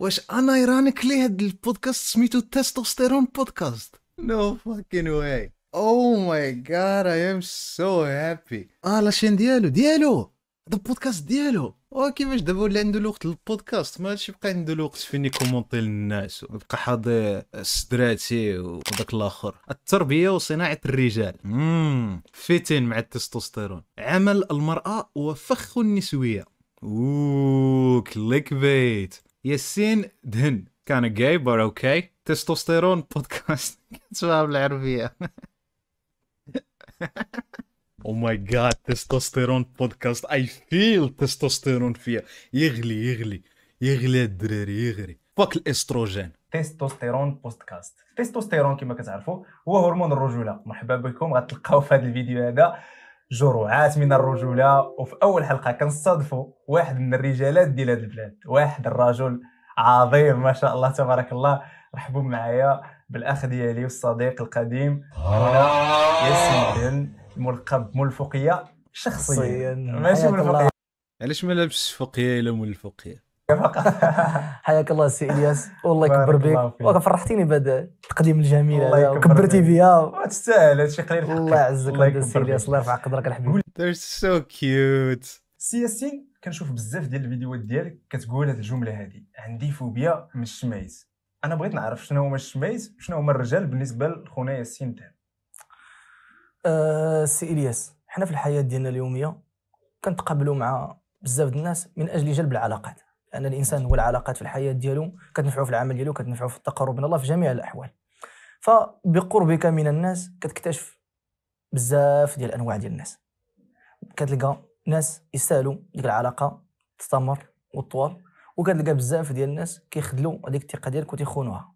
واش انا ايرانيكلي هاد البودكاست سميتو تستوستيرون بودكاست نو فاكين واي او ماي جاد اي ام سو هابي اه لاشين ديالو ديالو هذا البودكاست ديالو وكيفاش دابا ولا عنده الوقت للبودكاست ما عادش يبقى عنده الوقت فين يكومونتي للناس ويبقى حاضر سدراتي وداك الاخر التربيه وصناعه الرجال مم. فيتين مع التستوستيرون عمل المراه وفخ النسويه اوه كليك بيت ياسين دهن كان جاي بار اوكي تستوستيرون بودكاست شباب العربيه او ماي جاد تستوستيرون بودكاست اي فيل تستوستيرون فيها يغلي يغلي يغلي الدراري يغلي فك الاستروجين تستوستيرون بودكاست تستوستيرون كما كتعرفوا هو هرمون الرجوله مرحبا بكم غتلقاو في هذا الفيديو هذا جرعات من الرجوله وفي اول حلقه كنصادفوا واحد من الرجالات ديال هذه البلاد واحد الرجل عظيم ما شاء الله تبارك الله رحبوا معايا بالاخ ديالي والصديق القديم هنا ياسين الملقب ملفقيه شخصيا ماشي ملفقيه علاش ما لابسش فقيه الا ملفقيه حياك الله السي الياس والله يكبر بك وفرحتيني بهذا التقديم الجميل هذا وكبرتي فيا تستاهل الشيء قليل الله يعزك السي الياس الله يرفع قدرك الحبيب سو كيوت سي ياسين كنشوف بزاف ديال الفيديوهات ديالك كتقول هذه الجمله هذه عندي فوبيا من الشمايز انا بغيت نعرف شنو هما الشمايز وشنو هما الرجال بالنسبه لخونا ياسين تاع أه، سي الياس حنا في الحياه ديالنا اليوميه كنتقابلوا مع بزاف الناس من اجل جلب العلاقات ان الانسان والعلاقات في الحياه ديالو كتنفعو في العمل ديالو كتنفعو في التقرب من الله في جميع الاحوال فبقربك من الناس كتكتشف بزاف ديال الانواع ديال الناس كتلقى ناس يستاهلوا ديك العلاقه تستمر وتطول وكتلقى بزاف ديال الناس كيخدلوا هذيك الثقه ديالك وتيخونوها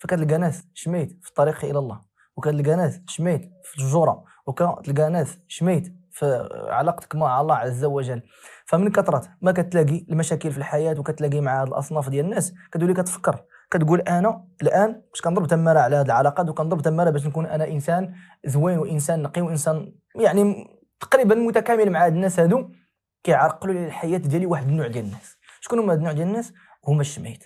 فكتلقى ناس شميت في الطريق الى الله وكتلقى ناس شميت في الجوره وكتلقى ناس شميت في علاقتك مع الله عز وجل فمن كثرة ما كتلاقي المشاكل في الحياة وكتلاقي مع هاد الأصناف ديال الناس كتولي كتفكر كتقول انا الان باش كنضرب تماره على هذه العلاقات وكنضرب تماره باش نكون انا انسان زوين وانسان نقي وانسان يعني تقريبا متكامل مع هاد الناس هادو كيعرقلوا لي الحياه ديالي واحد النوع ديال الناس شكون هما هاد النوع ديال الناس هما الشميت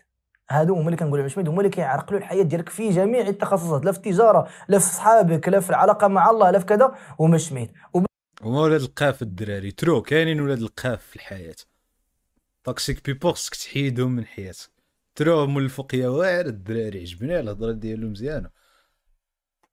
هادو هما اللي كنقول عليهم الشميت هما اللي كيعرقلوا الحياه ديالك في جميع التخصصات لا في التجاره لا في صحابك لا في العلاقه مع الله لا في كذا هما الشميت هما ولاد القاف الدراري ترو كاينين ولاد القاف في الحياه توكسيك بيبو خصك تحيدهم من حياتك ترو من الفوقيه واعر الدراري عجبني الهضره ديالو مزيانه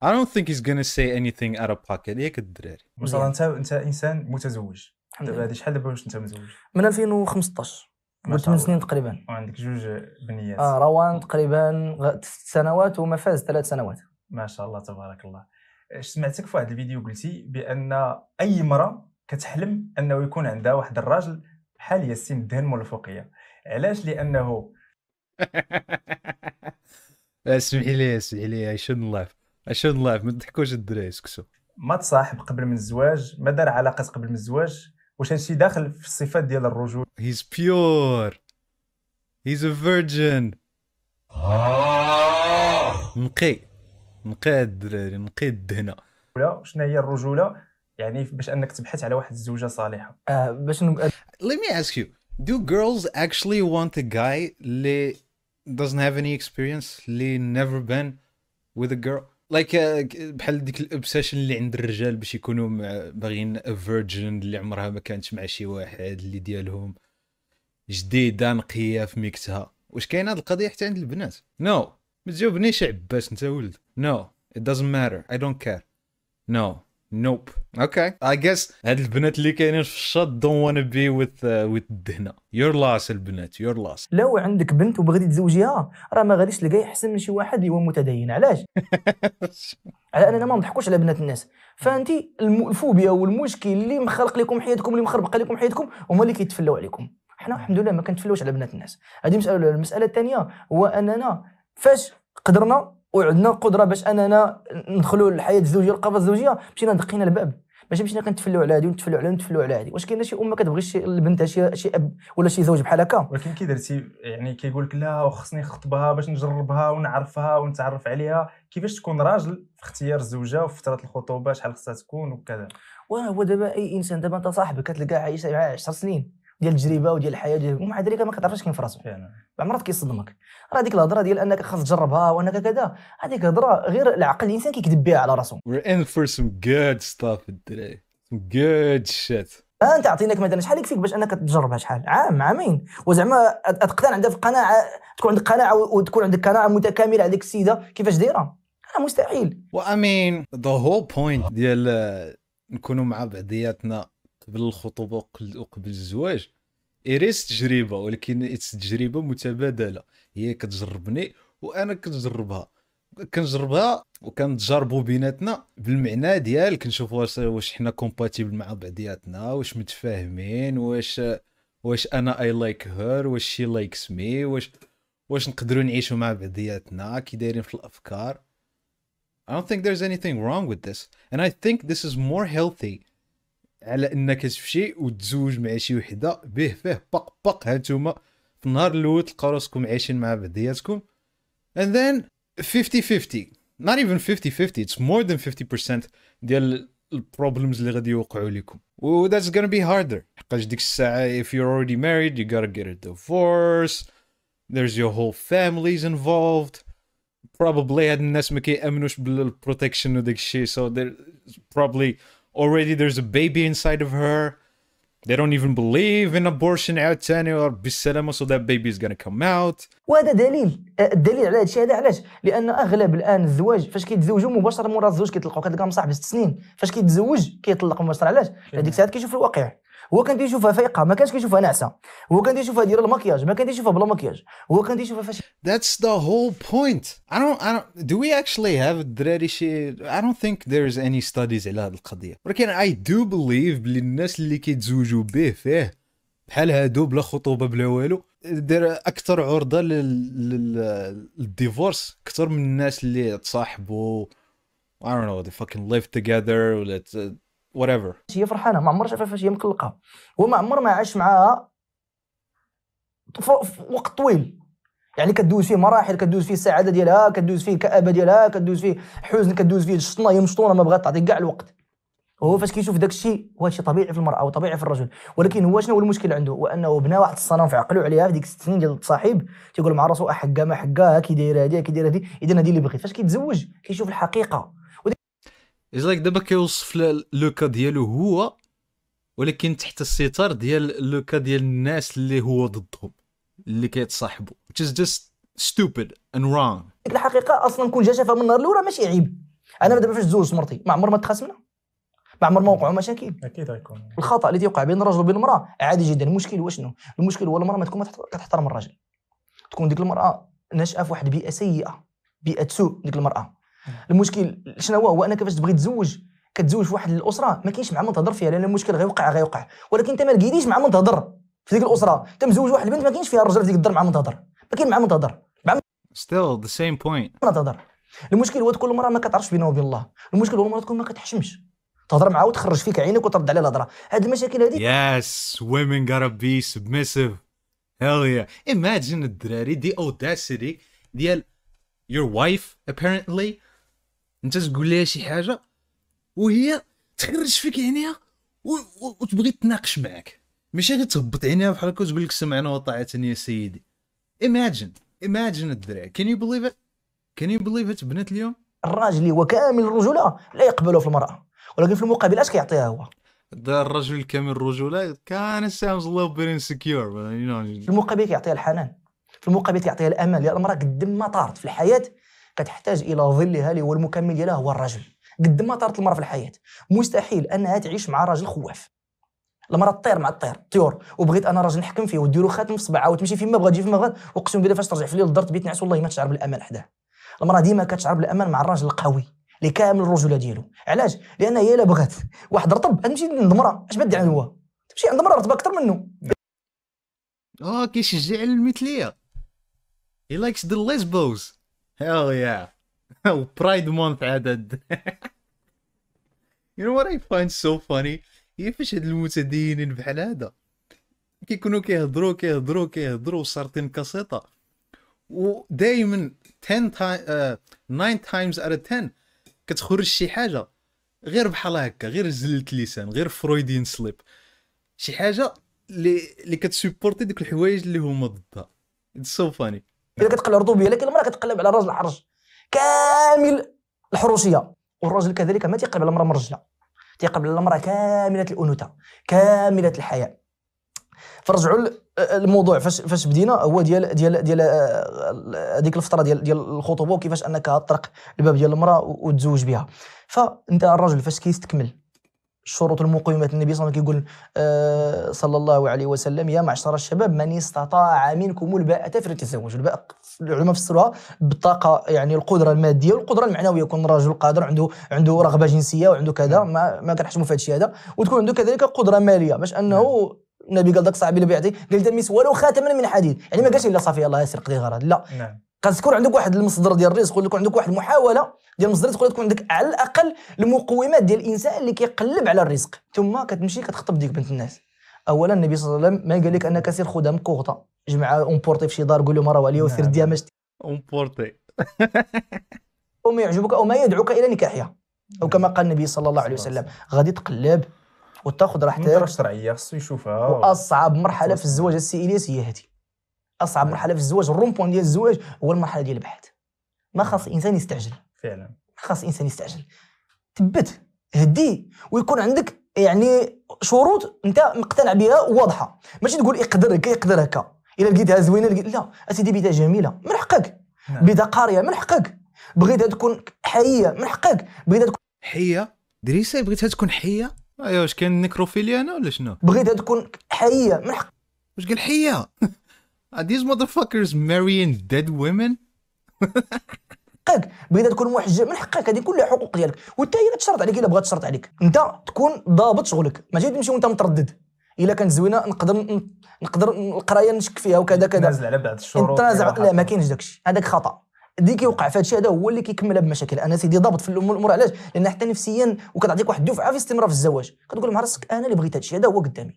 I don't think he's gonna say anything out of pocket ياك الدراري وصراحه انت انت انسان متزوج دابا هادي شحال دابا واش انت متزوج من 2015 قلت 8 سنين تقريبا وعندك جوج بنيات اه روان تقريبا ست سنوات وما فاز ثلاث سنوات ما شاء الله تبارك الله سمعتك في واحد الفيديو قلتي بان اي امراه كتحلم انه يكون عندها واحد الراجل بحال ياسين الدهن مول الفوقيه علاش لانه اسمحي لي اسمحي لي لاف لايف شن لايف ما تضحكوش الدراري اسكتوا ما تصاحب قبل من الزواج ما دار علاقات قبل من الزواج واش هادشي داخل في الصفات ديال الرجول هيز بيور هيز ا فيرجن نقي نقي الدراري نقي الدهنه شنو هي الرجوله يعني باش انك تبحث على واحد الزوجه صالحه آه باش نب... Let me ask you do girls actually want a guy اللي doesn't have any experience اللي never been with a girl لايك like, uh, بحال ديك الاوبسيشن اللي عند الرجال باش يكونوا باغيين فيرجن اللي عمرها ما كانت مع شي واحد اللي ديالهم جديده نقيه في ميكسها واش كاين هذه القضيه حتى عند البنات نو no. ما تجاوبنيش عباس انت ولد نو ات دازنت ماتر اي دونت كير نو نوب اوكي اي جيس هاد البنات اللي كاينين في الشط دون وان بي وذ وذ الدهنه يور لاس البنات يور لاس لو عندك بنت وبغيتي تزوجيها راه ما غاديش تلقاي احسن من شي واحد اللي هو متدين علاش على اننا ما نضحكوش على بنات الناس فانت الفوبيا والمشكل اللي مخلق لكم حياتكم اللي مخربق لكم حياتكم هما اللي كيتفلوا عليكم حنا الحمد لله ما كنتفلوش على بنات الناس هذه مساله المساله الثانيه هو اننا فاش قدرنا وعندنا القدره باش اننا ندخلوا للحياه الزوجيه والقفص الزوجيه مشينا دقينا الباب ماشي مشينا كنتفلوا على هادي ونتفلوا على ونتفلوا على هادي واش كاين شي ام ما كتبغيش لبنتها شي شي اب ولا شي زوج بحال هكا ولكن كي درتي يعني كيقول لك لا خصني نخطبها باش نجربها ونعرفها ونتعرف عليها كيفاش تكون راجل في اختيار الزوجه وفي فتره الخطوبه شحال خصها تكون وكذا وهو دابا اي انسان دابا انت صاحبك كتلقاه عايش معاه 10 سنين ديال التجربه وديال الحياه ديال ومع ذلك ما كتعرفش كاين في راسو فعلا بعض المرات كيصدمك راه هذيك الهضره ديال انك خاص تجربها وانك كذا هذيك هضره غير العقل الانسان كيكذب بها على راسو in for some good stuff today some good shit انت عطيناك مثلا شحال يكفيك باش انك تجربها شحال عام عامين وزعما تقتنع عندها في قناعه تكون عندك قناعه وتكون عندك قناعه متكامله على ديك السيده كيفاش دايره مستحيل وامين ذا هول بوينت ديال نكونوا مع بعضياتنا قبل الخطوبه وقبل الزواج إيريس تجربه ولكن اتس تجربه متبادله هي كتجربني وانا كنجربها كنجربها وكنتجربوا بيناتنا بالمعنى ديال كنشوف واش حنا كومباتيبل مع بعضياتنا واش متفاهمين واش واش انا اي لايك هير واش شي لايكس مي واش واش نقدروا نعيشوا مع بعضياتنا كي دايرين في الافكار I don't think there's anything wrong with this and I think this is more healthy على انك تمشي وتزوج مع شي وحده به فيه بق بق هانتوما في النهار الاول تلقاو راسكم عايشين مع بعضياتكم and then 50 50 not even 50 50 it's more than 50% ديال البروبلمز اللي غادي يوقعوا لكم و that's gonna be harder حقاش ديك الساعه if you're already married you gotta get a divorce there's your whole families involved probably هاد الناس ما كيامنوش بالبروتكشن وداك الشيء so they're probably Already there's a baby inside of her. They don't even believe in abortion تاني or بالسلامة so that baby is gonna come out. وهذا دليل الدليل على هادشي هذا علاش؟ لأن أغلب الآن الزواج فاش كيتزوجوا مباشرة مورا الزواج كيطلقوا كتلقاهم صاحب ست سنين فاش كيتزوج كيطلق مباشرة علاش؟ هذيك الساعات كيشوف الواقع. هو كان تيشوفها فايقه ما كانش كيشوفها ناعسه هو كان تيشوفها دايره المكياج ما كان تيشوفها بلا مكياج هو كان تيشوفها فاش That's the whole point I don't, I don't do we actually have الدراري شي I don't think there's any studies على هذه القضيه ولكن I do believe بلي الناس اللي كيتزوجوا به فيه بحال هادو بلا خطوبه بلا والو دير اكثر عرضه للديفورس اكثر من الناس اللي تصاحبوا I don't know they fucking live together ولا whatever هي فرحانه ما عمرها شافها فاش هي مقلقه وما عمر ما عاش معاها وقت طويل يعني كدوز فيه مراحل كدوز فيه السعاده ديالها كدوز فيه الكابه ديالها كدوز فيه حزن كدوز فيه الشطنه هي مشطونه ما بغات تعطي كاع الوقت هو فاش كيشوف داك الشيء هو شيء طبيعي في المراه وطبيعي في الرجل ولكن هو شنو هو المشكل عنده هو انه بنى واحد الصنم في عقله عليها في ديك الست سنين ديال الصاحب تيقول مع راسو احقه ما حقه كي دايره هادي كي دايره هادي اذا هادي اللي بغيت فاش كيتزوج كيشوف الحقيقه از لايك دابا كيوصف لو كا ديالو هو ولكن تحت الستار ديال لو كا ديال الناس اللي هو ضدهم اللي كيتصاحبوا which is just stupid and wrong الحقيقه اصلا كون جاشفه من النهار الاولى ماشي عيب انا دابا فاش تزوجت مرتي ما عمر ما تخاصمنا ما عمر ما وقعوا مشاكل اكيد غيكون الخطا اللي تيوقع بين الرجل وبين المراه عادي جدا المشكل هو شنو المشكل هو المراه ما تكون كتحترم الراجل تكون ديك المراه ناشئه في واحد بيئه سيئه بيئه سوء ديك المراه المشكل شنو هو هو انا كيفاش تبغي تزوج كتزوج في واحد الاسره ما كاينش مع من تهضر فيها لان المشكل غيوقع غيوقع ولكن انت ما لقيتيش مع من تهضر في ديك الاسره انت مزوج واحد البنت ما كاينش فيها الرجل في ديك الدار مع من تهضر ما كاين مع من تهضر ستيل ذا سيم بوينت ما تهضر المشكل هو تكون المراه ما كتعرفش بينها وبين الله المشكل هو المراه تكون ما كتحشمش تهضر معاه وتخرج فيك عينك وترد عليه الهضره هاد المشاكل هادي يس ويمن غاتا بي سبميسيف هيل يا ايماجين الدراري دي اوداسيتي ديال يور وايف ابيرنتلي انت تقول لها شي حاجه وهي تخرج فيك عينيها وتبغي تناقش معك ماشي غير تهبط عينيها بحال هكا وتقول لك سمعنا وطاعتني يا سيدي ايماجين ايماجين الدراع كان يو بليف ات كان يو بليف ات بنات اليوم الراجل اللي هو كامل الرجوله لا يقبله في المراه ولكن في المقابل اش كيعطيها هو ده الرجل كامل الرجوله كان سامز لو فيري سكيور في المقابل كيعطيها الحنان في المقابل كيعطيها الامل لان المراه قد ما طارت في الحياه كتحتاج الى ظلها اللي هو المكمل ديالها هو الرجل قد ما طارت المراه في الحياه مستحيل انها تعيش مع راجل خواف المراه طير مع الطير طيور وبغيت انا راجل نحكم فيه وديرو خاتم في صبعها وتمشي فين ما بغات تجي فين ما بغات اقسم بالله فاش ترجع في الليل للدار تبيت نعس والله ما تشعر بالامان حداه المراه ديما كتشعر بالامان مع الراجل القوي اللي كامل الرجوله ديالو علاش لان هي الا بغات واحد رطب تمشي عند مراه اش بدي هو تمشي عند مراه رطبه اكثر منه اه كيشجع على المثليه he likes the lesbos Hell yeah. Oh, Pride Month added. you know what I find so funny? كيفاش هاد المتدينين بحال هذا كيكونوا كيهضروا كيهضروا كيهضروا صارتين كاسيطه ودائما 10 تايم 9 تايمز على 10 كتخرج شي حاجه غير بحال هكا غير زله لسان غير فرويدين سليب شي حاجه اللي اللي كتسيبورتي ديك الحوايج اللي هما ضدها اتس سو فاني اذا كتقلع رطوبيه لكن المراه كتقلب على الراجل الحرج كامل الحروسيه والراجل كذلك ما تيقلب على المراه مرجله تيقلب على المراه كامله الانوثه كامله الحياه فرجعوا الموضوع فاش فاش بدينا هو ديال ديال ديال آه، هذيك الفتره ديال ديال الخطوبه وكيفاش انك تطرق الباب ديال المراه وتزوج بها فانت الرجل فاش كيستكمل الشروط المقيمات النبي صلى الله عليه وسلم يقول آه، صلى الله عليه وسلم يا معشر الشباب من استطاع منكم الباءة فليتزوج الباء العلماء فسروها بالطاقه يعني القدره الماديه والقدره المعنويه يكون رجل قادر عنده عنده رغبه جنسيه وعنده كذا نعم. ما ما كنحشموا في هذا الشيء هذا وتكون عنده كذلك قدره ماليه باش انه نعم. النبي قال داك صاحبي اللي بيعطي قال تلمس ولو خاتما من حديد يعني ما قالش الا صافي الله يسرق غرض لا نعم. خاص تكون عندك واحد المصدر ديال الرزق ولا يكون عندك واحد المحاوله ديال المصدر تقول تكون عندك على الاقل المقومات ديال الانسان اللي كيقلب على الرزق ثم كتمشي كتخطب ديك بنت الناس اولا النبي صلى الله عليه وسلم ما قال لك انك سير خدام كوغطه جمع بورتي في شي دار قول لهم راه عليا وسير نعم. ديها ما شتي اونبورتي وما يعجبك او ما يدعوك الى نكاحها او كما قال النبي صلى الله عليه وسلم غادي تقلب وتاخذ راحتك الشرعيه خصو يشوفها واصعب مرحله في الزواج السي الياس هي هذه اصعب نعم. مرحله في الزواج الرون بوان ديال الزواج هو المرحله ديال البحث ما خاص انسان يستعجل فعلا ما خاص انسان يستعجل ثبت هدي ويكون عندك يعني شروط انت مقتنع بها واضحه ماشي تقول يقدر هكا يقدر هكا الا لقيتها زوينه لقيت لا اسيدي بيتها جميله من حقك نعم. بيتها قاريه من حقك بغيتها تكون حيه من حقك بغيتها تكون حيه دريسه بغيتها تكون حيه ايوا واش كاين نيكروفيليا انا ولا شنو بغيتها تكون حيه من حق واش قال حيه Are these motherfuckers marrying dead women? حقك بغيت تكون محجب من حقك هذه كلها حقوق ديالك وانت هي تشرط عليك الا بغات تشرط عليك انت تكون ضابط شغلك ماشي تمشي وانت متردد الا كانت زوينه نقدر نقدر القرايه نشك فيها وكذا كذا نازل على بعض الشروط نتنازع لا ما كاينش داك الشيء هذاك خطا اللي كيوقع في هذا الشيء هذا هو اللي كيكملها بمشاكل انا سيدي ضابط في الامور علاش لان حتى نفسيا وكتعطيك واحد الدفعه في استمرار في الزواج كتقول مع راسك انا اللي بغيت هذا الشيء هذا هو قدامي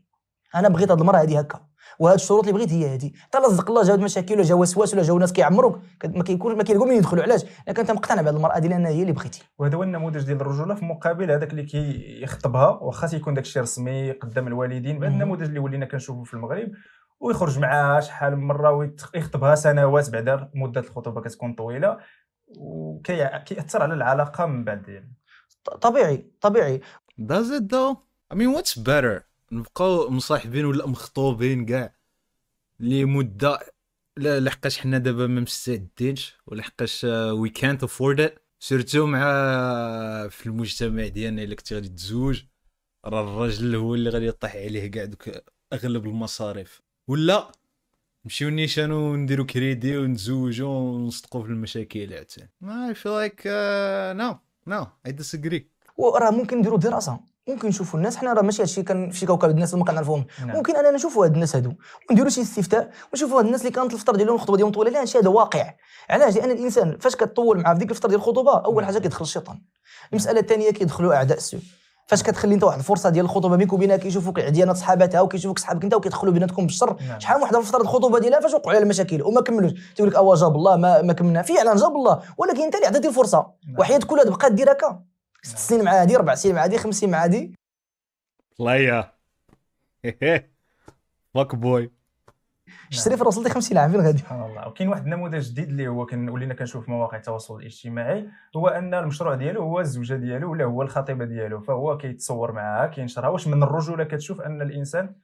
انا بغيت هذه المراه هذه هكا وهاد الشروط اللي بغيت هي هذه حتى لزق الله جاو مشاكل ولا جاو وسواس ولا جاو ناس كيعمروك ما كيكون ما كيلقوا مين يدخلوا علاش انا كنت مقتنع بهاد المراه ديالي انها هي اللي بغيتي وهذا هو النموذج ديال الرجوله في مقابل هذاك اللي كيخطبها كي واخا تيكون داك الشيء رسمي قدام الوالدين بهذا النموذج اللي ولينا كنشوفه في المغرب ويخرج معها شحال من مره ويخطبها سنوات بعدا مده الخطوبه كتكون طويله وكيأثر على العلاقه من بعد طبيعي طبيعي Does it though? I mean what's better? نبقاو مصاحبين ولا مخطوبين كاع لمده لا لحقاش حنا دابا ما مستعدينش ولحقاش وي كانت افورد ات سيرتو مع في المجتمع ديالنا الا كنتي غادي تزوج راه الراجل هو اللي غادي يطيح عليه كاع دوك اغلب المصاريف ولا نمشيو نيشان ونديرو كريدي ونتزوجو ونصدقو في المشاكل عاوتاني ما اي فيل لايك نو نو اي ديسجري وراه ممكن نديرو دراسه ممكن نشوفوا الناس حنا راه ماشي هادشي كان في شي كوكب الناس اللي ما كنعرفوهم نعم. ممكن اننا نشوفوا هاد الناس هادو ونديروا شي استفتاء ونشوفوا هاد الناس اللي كانت الفطر ديالهم الخطبه ديالهم طويله علاش هذا واقع علاش لان الانسان فاش كطول معاه في ديك الفطر ديال الخطبه اول حاجه كيدخل الشيطان المساله الثانيه كيدخلوا اعداء السوء فاش كتخلي انت واحد الفرصه ديال الخطوبه بينك وبينها كيشوفوك العديانات صحاباتها وكيشوفوك صحابك انت وكيدخلوا بيناتكم بالشر نعم. شحال وحده في الخطوبه ديالها فاش وقعوا على المشاكل وما كملوش تيقول لك اوا جاب الله ما, ما كملنا فعلا جاب الله ولكن انت اللي عطيتي الفرصه نعم. وحياتك كلها تبقى دير هكا ست سنين مع هادي ربع سنين مع هادي خمس سنين مع هادي بلايا فاك بوي شري في راسل 50 عام فين غادي سبحان الله وكاين واحد النموذج جديد اللي هو ولينا كنشوف في مواقع التواصل الاجتماعي هو ان المشروع ديالو هو الزوجه ديالو ولا هو الخطيبه ديالو فهو كيتصور معها كينشرها واش من الرجوله كتشوف ان الانسان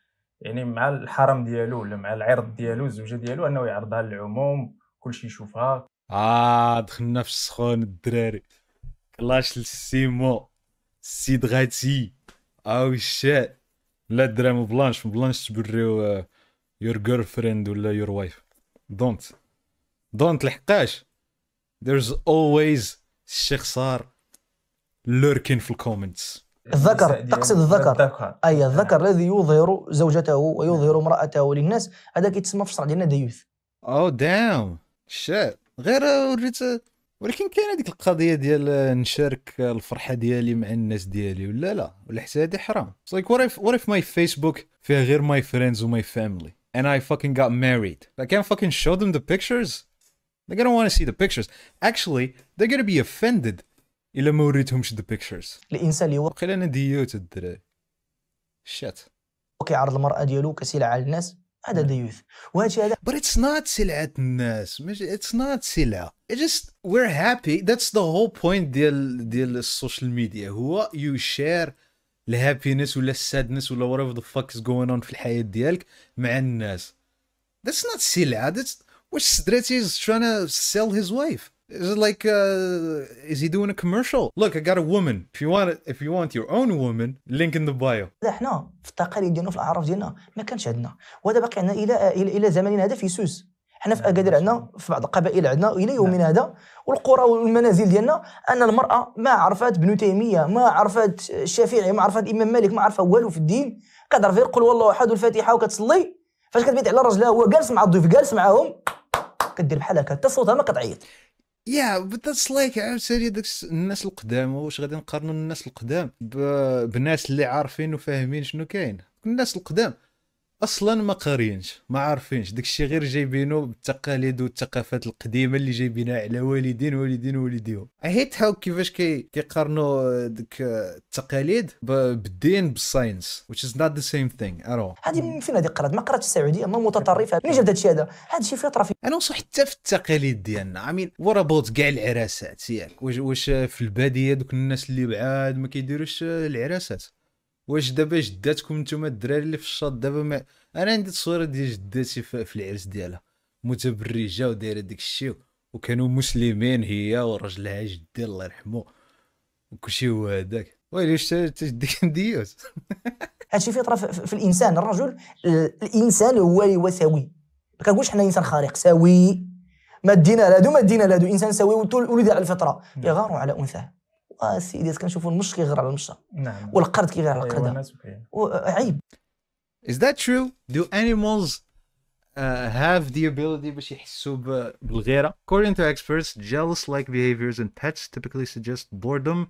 يعني مع الحرم ديالو ولا مع العرض ديالو الزوجه ديالو انه يعرضها للعموم كلشي يشوفها اه دخلنا في السخون الدراري كلاش السيمو سيد غاتي او شيت لا درام بلانش بلانش تبريو يور جيرل فريند ولا يور وايف دونت دونت لحقاش اولويز شي خسار لوركين في الكومنتس الذكر تقصد الذكر اي الذكر الذي يظهر زوجته ويظهر امراته للناس هذا كيتسمى في الشرع ديالنا ديوث او دام شيت غير آه، وريت آه، ولكن كاينه ديك القضيه ديال نشارك الفرحه ديالي مع الناس ديالي ولا لا ولا حسادي حرام اتس لايك وات اف ماي فيسبوك فيها غير ماي فريندز وماي فاميلي and I fucking got married. I can't fucking show them the pictures. They're gonna want to see the pictures. Actually, they're gonna be offended. إلا ما وريتهمش the pictures. الإنسان اللي هو وقيلا أنا ديوت الدراري. شات كيعرض المرأة ديالو كسلعة على الناس يوث هذا but it's not سلعة الناس مش it's not سلعة it just we're happy that's the whole point ديال ديال السوشيال ميديا هو you share الهابينس ولا السادنس ولا whatever the fuck is going on في الحياة ديالك مع الناس that's not سلعة that's واش دراتي is trying to sell his wife is it like, uh, is he doing a commercial? Look, I got a woman. If you want, it, if you want your own woman, link in the bio. لا حنا في التقاليد ديالنا في الاعراف ديالنا ما كانش عندنا وهذا باقي عندنا الى الى, إلى زمننا هذا في سوس حنا في اكادير عندنا في بعض القبائل عندنا الى يومنا نعم. هذا والقرى والمنازل ديالنا ان المراه ما عرفت بن تيميه ما عرفت الشافعي ما عرفت الامام مالك ما عرفها والو في الدين كدار فيها قل والله احد الفاتحه وكتصلي فاش كتبيت على رجلها هو جالس مع الضيف جالس معاهم كدير بحال هكا حتى صوتها ما كتعيط يا بدا لايك عاوتاني داك الناس القدام واش غادي نقارنوا الناس القدام بناس اللي عارفين وفاهمين شنو كاين الناس القدام اصلا ما قارينش ما عارفينش داكشي غير جايبينو بالتقاليد والثقافات القديمه اللي جايبينها على والدين والدين والديهم هيت هاو كيفاش كي كيقارنوا ديك التقاليد بالدين بالساينس which is not the same thing at all هذه فين هذه قرات ما قرات السعوديه ما متطرفه منين جاب هادشي هذا هادشي فطره في انا وصل حتى في التقاليد ديالنا عامين ورا كاع العراسات ياك واش في الباديه دوك الناس اللي بعاد ما كيديروش العراسات واش دابا جداتكم نتوما الدراري اللي في الشاط دابا ما انا عندي تصويره ديال جداتي في العرس ديالها متبرجه ودايره داك الشيء وكانوا مسلمين هي وراجلها جدي الله يرحمه وكلشي هو هذاك ويلي واش تجدك مديوس هادشي فطره في الانسان الرجل الانسان هو اللي هو سوي ما كنقولش حنا انسان خارق سوي ما دينا لهادو ما دينا لهادو انسان سوي ولد على الفطره يغار على انثاه اه سيدي كنشوفوا المش كيغير على المشه نعم والقرد كيغير على القرده عيب Is that true? Do animals Uh, have the ability باش يحسوا بالغيره. According to experts, jealous-like behaviors in pets typically suggest boredom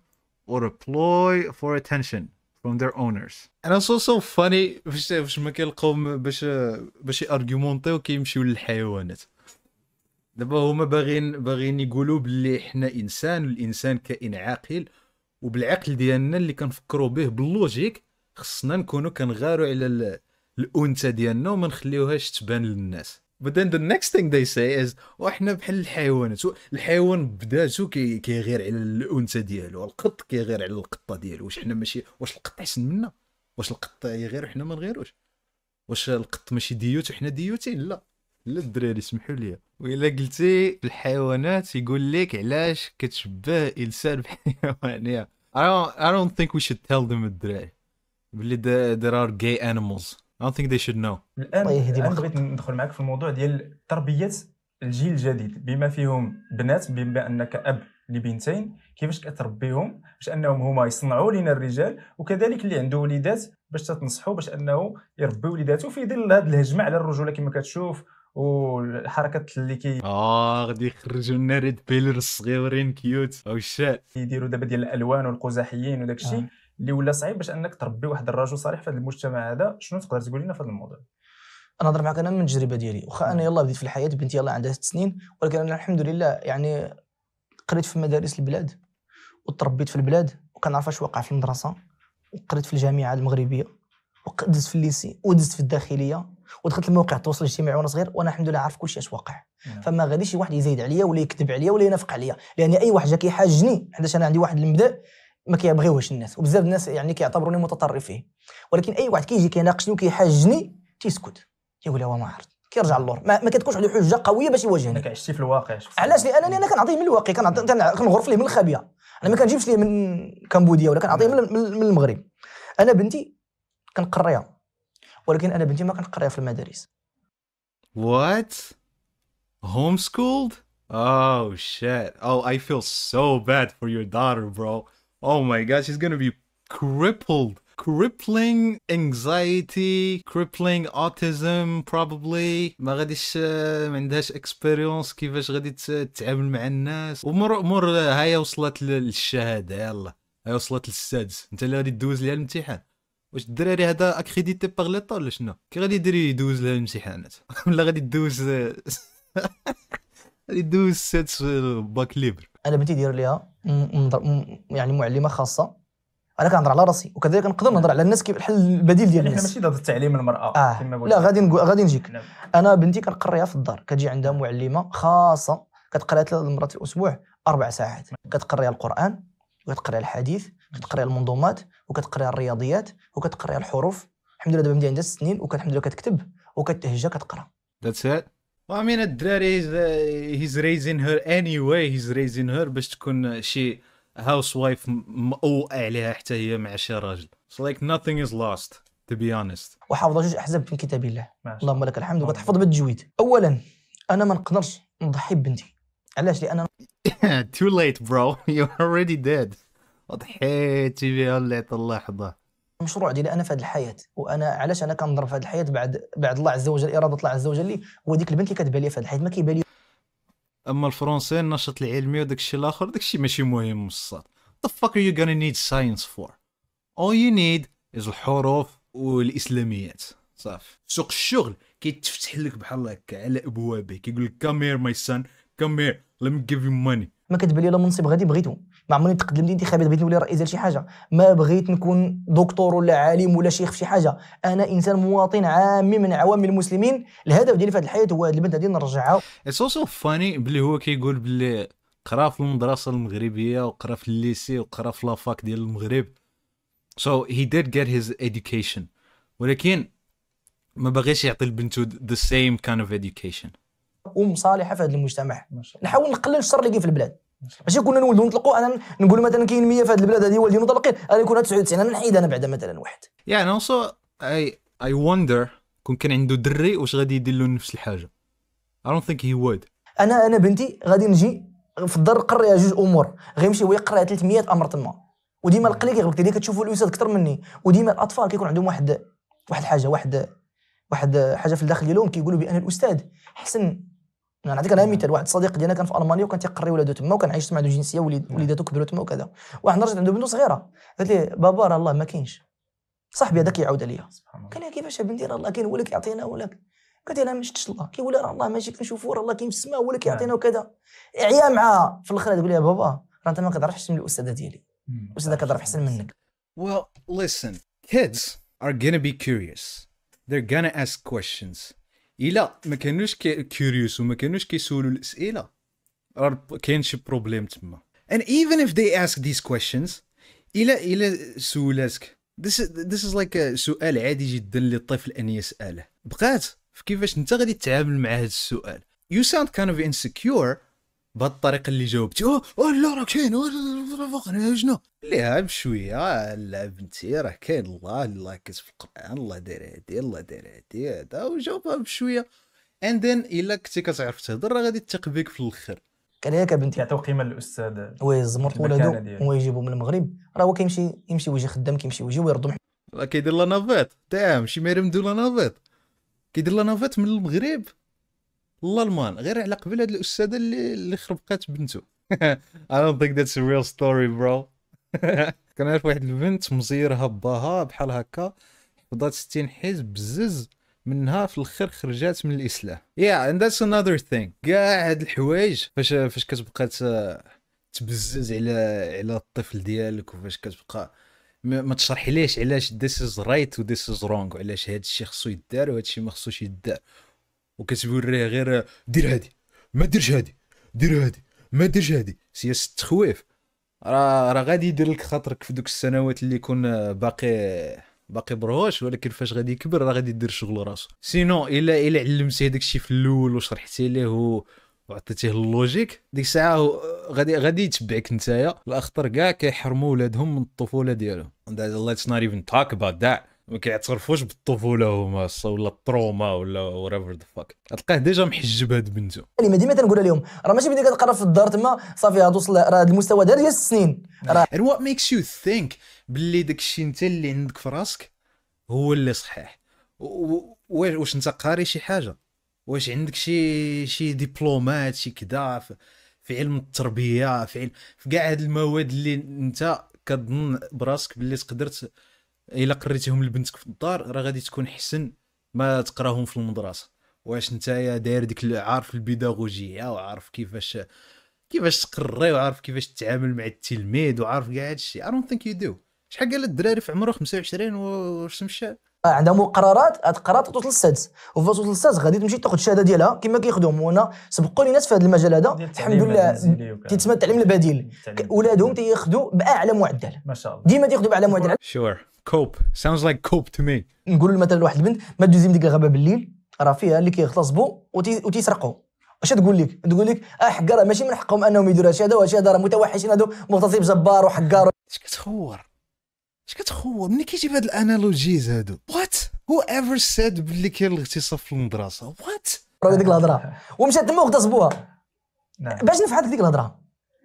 or a ploy for attention from their owners. And also so funny باش باش ما كيلقاو باش باش يارغيومونتيو كيمشيو للحيوانات. دابا هما باغيين باغيين يقولوا بلي حنا انسان الانسان كائن عاقل وبالعقل ديالنا اللي كنفكروا به باللوجيك خصنا نكونوا كنغاروا على الانثى ديالنا وما نخليوهاش تبان للناس but then the next thing they say is وحنا بحال الحيوانات الحيوان بداتو كيغير على الانثى ديالو القط كيغير على القطه ديالو واش حنا ماشي واش القط احسن منا واش القط يغير وحنا ما نغيروش واش القط ماشي ديوت وحنا ديوتين لا لا الدراري سمحوا لي وإلا قلتي الحيوانات يقول لك علاش كتشبه إنسان بحيوانية I don't, I don't think we should tell them الدراري بلي there are gay animals I don't think they should know الآن طيب، أنا بغيت ندخل معك في الموضوع ديال تربية الجيل الجديد بما فيهم بنات بما أنك أب لبنتين كيفاش كتربيهم باش انهم هما يصنعوا لنا الرجال وكذلك اللي عنده وليدات باش تنصحوا باش انه يربي وليداته في ظل هذه الهجمه على الرجوله كما كتشوف والحركه اللي كي اه غادي يخرجوا لنا ريد بيلر الصغيرين كيوت او الشات كيديروا دابا ديال الالوان والقزحيين وداك الشيء آه. اللي ولا صعيب باش انك تربي واحد الرجل صالح في هذا المجتمع هذا شنو تقدر تقول لنا في هذا الموضوع انا نهضر معك انا من التجربه ديالي واخا انا يلا بديت في الحياه بنتي يلا عندها ست سنين ولكن انا الحمد لله يعني قريت في مدارس البلاد وتربيت في البلاد وكنعرف اش واقع في المدرسه وقريت في الجامعه المغربيه ودزت في الليسي ودزت في الداخليه ودخلت لموقع التواصل الاجتماعي وانا صغير وانا الحمد لله عارف كل شيء اش واقع نعم. فما غاديش واحد يزيد عليا ولا يكذب عليا ولا ينافق عليا لان اي واحد جا كيحاجني حيتاش انا عندي واحد المبدا ما كيبغيوهش الناس وبزاف الناس يعني كيعتبروني متطرف فيه ولكن اي واحد كيجي كيناقشني وكيحاجني تيسكت تيقول هو ما عرفت كيرجع للور ما, ما كتكونش عنده حجه قويه باش يواجهني انك عشتي في الواقع علاش لان انا كنعطيه من الواقع كنغرف ليه من الخبيه انا ما كنجيبش ليه من كمبوديا ولا كنعطيه من, من المغرب انا بنتي كنقريها ولكن انا بنتي ما كنقريها في المدارس وات هوم سكولد Oh shit. Oh, I feel so bad for your daughter, bro. Oh my god, she's gonna be crippled. Crippling anxiety, crippling autism probably ما غاديش ما عندهاش اكسبيريونس كيفاش غادي تتعامل مع الناس ومر مر هاي وصلت للشهاده يلا هاي وصلت للسادس انت اللي غادي تدوز ليها الامتحان واش الدراري هذا اكريديتي باغ ليطا ولا شنو كي غادي يدير يدوز لها الامتحانات ولا غادي يدوز غادي يدوز سات باك ليبر انا بنتي دير ليها يعني معلمه خاصه انا كنهضر على راسي وكذلك نقدر نعم. نهضر على الناس كيف الحل البديل ديال يعني الناس ماشي ضد التعليم المراه آه. لا غادي نقو... غادي نجيك نعم. انا بنتي كنقريها في الدار كتجي عندها معلمه خاصه كتقرا ثلاث مرات في الاسبوع اربع ساعات نعم. كتقريها القران وكتقريها الحديث كتقري المنظومات وكتقري الرياضيات وكتقري الحروف الحمد لله دابا مدي عندها ست سنين الحمد لله كتكتب وكتهجى كتقرا ذاتس ات وامين الدراري هيز ريزين هير اني واي هيز ريزين هير باش تكون شي هاوس وايف مقوقع عليها حتى هي مع شي راجل سو لايك نوتينغ از لاست تو بي اونست وحافظه جوج احزاب في كتاب الله اللهم لك الحمد وكتحفظ بالتجويد اولا انا ما نقدرش نضحي ببنتي علاش لان تو ليت برو يو اوريدي ديد ضحيتي بها لعيط اللحظه المشروع ديالي انا في هذه الحياه وانا علاش انا كنضرب في هذه الحياه بعد بعد الله عز وجل اراده الله عز وجل لي هو ديك البنت اللي كتبان لي في هذه الحياه ما كيبان لي اما الفرونسي النشاط العلمي وداك الشيء الاخر داك الشيء ماشي مهم بصح the fuck يو you gonna need science for all you need is الحروف والاسلاميات صافي سوق الشغل كيتفتح لك بحال هكا على ابوابه كيقول لك كام هير ماي سان كام هير ليت مي جيف يو ماني ما كتبان لي لا منصب غادي بغيتو ما عمرني تقدم لي انتخابات بغيت نولي رئيس ديال شي حاجه ما بغيت نكون دكتور ولا عالم ولا شيخ في شي حاجه انا انسان مواطن عامي من عوام المسلمين الهدف ديالي في هذه الحياه هو هذه البنت هذه نرجعها اتس اوسو فاني بلي هو كيقول بلي قرا في المدرسه المغربيه وقرا في الليسي وقرا في لافاك ديال المغرب سو هي ديد get هيز education ولكن ما باغيش يعطي لبنته ذا سيم كان اوف education ام صالحه في هذا المجتمع نحاول نقلل الشر اللي كاين في البلاد ماشي كنا نولدوا نطلقوا انا نقول مثلا كاين 100 في هذه البلاد هذه والدي مطلقين انا يكون 99 انا نحيد انا بعدا مثلا واحد يعني اوسو اي اي وندر كون كان عنده دري واش غادي يدير له نفس الحاجه اي دونت ثينك هي وود انا انا بنتي غادي نجي في الدار قريها جوج امور غيمشي هو يقرا 300 امر تما وديما القليل كيغلق ديما كتشوفوا الاستاذ اكثر مني وديما الاطفال كيكون عندهم واحد واحد الحاجه واحد واحد حاجه في الداخل ديالهم كيقولوا بان الاستاذ حسن انا نعطيك انا مثال واحد صديق ديالنا كان في المانيا وكان تيقري ولادو تما وكان عايش تما عنده جنسيه نعم. وليداتو كبروا تما وكذا واحد رجعت عنده بنته صغيره قالت لي بابا راه الله ما كاينش صاحبي هذا كيعاود عليا قال لها كيفاش يا بنتي راه الله كاين هو اللي كيعطينا ولا قالت انا ما شفتش الله كيقول راه الله ماشي كنشوفو راه الله كاين في السماء هو اللي كيعطينا نعم. وكذا عيا معاها في الاخر تقول لها بابا راه انت ما كتعرفش من الاستاذه ديالي الاستاذه نعم. كتعرف احسن منك Well listen kids are gonna be curious they're gonna ask questions الا ما كانوش كيوريوس وما كانوش كيسولوا الاسئله راه كاين شي بروبليم تما and even if they ask these questions الا الا سولاسك this از this is like سؤال عادي جدا للطفل ان يساله بقات في كيفاش انت غادي تتعامل مع هذا السؤال you sound kind of insecure بهذه الطريقه اللي جاوبتي اوه اوه لا راه كاين شنو ليها بشويه آه، لا بنتي راه كاين الله الله كتب في القران الله داير هادي الله داير هادي هذا وجاوبها بشويه اند ذن الا كنتي كتعرف تهضر راه غادي تثق بك في الاخر كان ياك بنتي يعطيو قيمه للاستاذ وي الزمرط ولادو هو يجيبو من المغرب راه هو كيمشي يمشي ويجي خدام كيمشي ويجي راه كيدير لا نافيت تاع ماشي دو لا نافيت كيدير لا نافيت من المغرب الالمان غير على قبل هاد الاستاذه اللي اللي خربقات بنته I don't think that's a real story bro كان عارف واحد البنت مزيرها باها بحال هكا حفظات 60 حزب بزز منها في الاخر خرجات من الاسلام yeah and that's another thing كاع هاد الحوايج فاش فاش كتبقى تبزز على على الطفل ديالك وفاش كتبقى ما تشرحليش علاش this is right و this is wrong وعلاش هادشي خصو يدار وهادشي ما خصوش يدار وكتوريه غير دير هادي ما ديرش هادي دير هادي ما ديرش هادي سياسه التخويف راه راه غادي يدير لك خاطرك في دوك السنوات اللي يكون باقي باقي برهوش ولكن فاش غادي يكبر راه غادي يدير شغل راسو سينو الا الا علمتيه داكشي في الاول وشرحتي ليه وعطيتيه اللوجيك ديك الساعه غادي غادي يتبعك نتايا الاخطر كاع كيحرموا ولادهم من الطفوله ديالهم الله اتس نوت ايفن توك اباوت ذات ما كيعترفوش بالطفوله هما ولا التروما ولا ورايفر ذا فاك تلقاه ديجا محجب هاد بنته ما ديما تنقولها لهم راه ماشي ملي كتقرا في الدار تما صافي وصل راه هاد المستوى ديال ديال السنين راه وات ميكس يو ثينك باللي داكشي انت اللي عندك في راسك هو اللي صحيح واش انت قاري شي حاجه واش عندك شي شي دبلومات شي كدا في, علم التربيه في علم في كاع هاد المواد اللي انت كظن براسك باللي تقدر الا قريتيهم لبنتك في الدار راه غادي تكون حسن ما تقراهم في المدرسه واش نتايا داير ديك عارف البيداغوجيه وعارف كيفاش كيفاش تقري وعارف كيفاش تتعامل مع التلميذ وعارف كاع هذا الشيء اي دونت ثينك يو دو شحال قال الدراري في عمره 25 واش مشى عندهم القرارات تقرا توصل للسادس وفاش توصل للسادس غادي تمشي تاخذ الشهاده ديالها كما كياخذوهم هنا سبقوني ناس في هذا المجال هذا الحمد لله كيتسمى التعليم البديل ولادهم تياخذوا باعلى معدل ما شاء الله ديما تياخذوا باعلى معدل شور كوب ساوندز لايك كوب تو مي نقول مثلا لواحد البنت ما من ديك الغابه بالليل راه فيها اللي كيغتصبوا وتيسرقوا اش تقول لك تقول لك اه حكا راه ماشي من حقهم انهم يديروا هادشي هذا وهادشي هذا راه متوحشين هادو مغتصب جبار وحكار اش كتخور اش كتخور منين كيجيب هاد الانالوجيز هادو وات هو ايفر سيد باللي كاين الاغتصاب في المدرسه وات راه ديك الهضره ومشات تما وغتصبوها نعم. باش نفعت ديك الهضره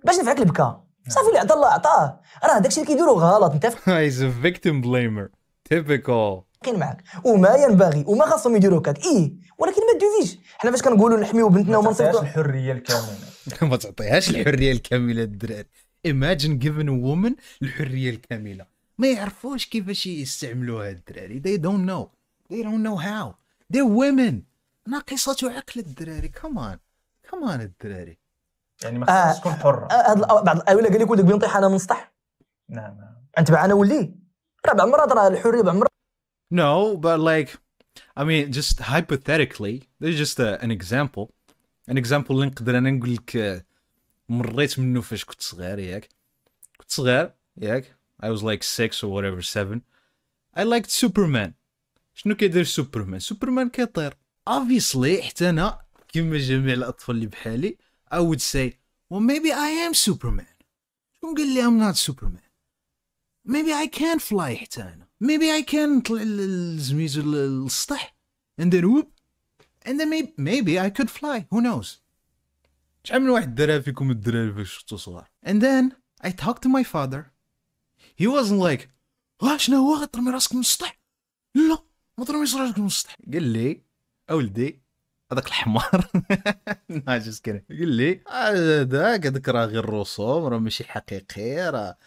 باش نفعك البكا صافي اللي عطى الله عطاه راه داكشي اللي كيديروا غلط انت هيز ا فيكتيم بليمر تيبيكال كاين معاك وما ينبغي وما خاصهم يديروا كاد ايه ولكن ما دوزيش حنا فاش كنقولوا نحميو بنتنا وما تعطيهاش الحريه الكامله ما تعطيهاش الحريه الكامله للدراري ايماجين جيفن وومن الحريه الكامله ما يعرفوش كيفاش يستعملوها الدراري they don't know they don't know how they're women ناقصة عقل الدراري كمان كمان الدراري يعني ما خصهاش آه، تكون حره هاد آه، آه، بعض الاولا قال لك ولدك بلي نطيح انا من السطح نعم،, نعم انت انا ولي راه بعمرات راه الحريه بعمرها No, but like, I mean, just hypothetically, this is just a, an example. An example اللي نقدر انا نقول لك مريت منه فاش كنت صغير ياك كنت صغير ياك I was like 6 or whatever 7 I liked Superman شنو كيدير سوبرمان سوبرمان كيطير obviously حتى انا كما جميع الاطفال اللي بحالي I would say, well, maybe I am Superman. شكون I'm not Superman? Maybe I can fly Maybe I can a little للسطح and then whoop and then maybe, maybe I could fly. Who knows? And then I talked to my father. He wasn't like to شنو هو غترمي راسك من السطح؟ لا ما ترميش راسك من السطح. قال لي أولدي هذاك الحمار ناجس كذا قال لي هذاك هذاك راه غير رسوم راه ماشي حقيقي راه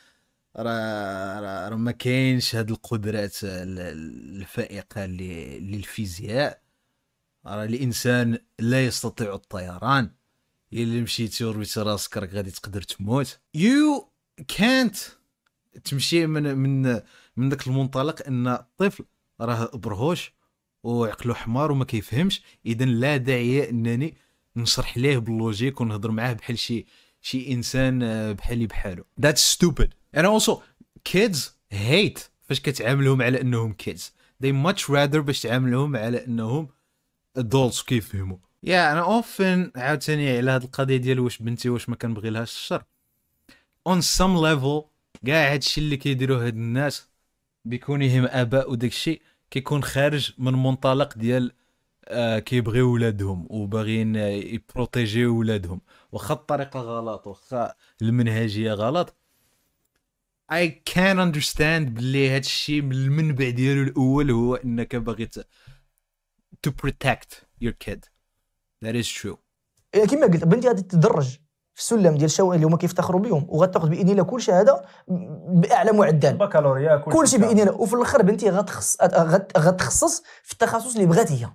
راه راه را ما كاينش هاد القدرات الفائقه للفيزياء راه الانسان لا يستطيع الطيران الا مشيتي وربيتي راسك راك غادي تقدر تموت يو كانت تمشي من من من داك المنطلق ان الطفل راه برهوش وعقلو حمار وما كيفهمش اذا لا داعي انني نشرح ليه باللوجيك ونهضر معاه بحال شي شي انسان آه، بحالي بحالو ذاتس ستوبيد انا اوسو كيدز هيت فاش كتعاملهم على انهم كيدز they much rather باش تعاملهم على انهم adults كيفهموا يا انا اوفن عاوتاني على هاد القضيه ديال واش بنتي واش ما كنبغي لهاش الشر اون سام ليفل كاع هادشي اللي كيديروه هاد الناس بكونهم اباء وداكشي كيكون خارج من منطلق ديال آه كيبغيو ولادهم وباغيين آه، يبروتيجيو ولادهم واخا الطريقه غلط واخا المنهجيه غلط اي كان اندرستاند بلي هاد الشيء من المنبع ديالو الاول هو انك باغي تو بروتكت يور كيد ذات از ترو كيما قلت بنتي غادي تدرج السلم ديال الشوائل اللي هما كيفتخروا بهم وغتاخذ باذن الله كل هذا باعلى معدل بكالوريا كل, شيء باذن الله وفي الاخر بنتي غتخص غتخصص في التخصص اللي بغات هي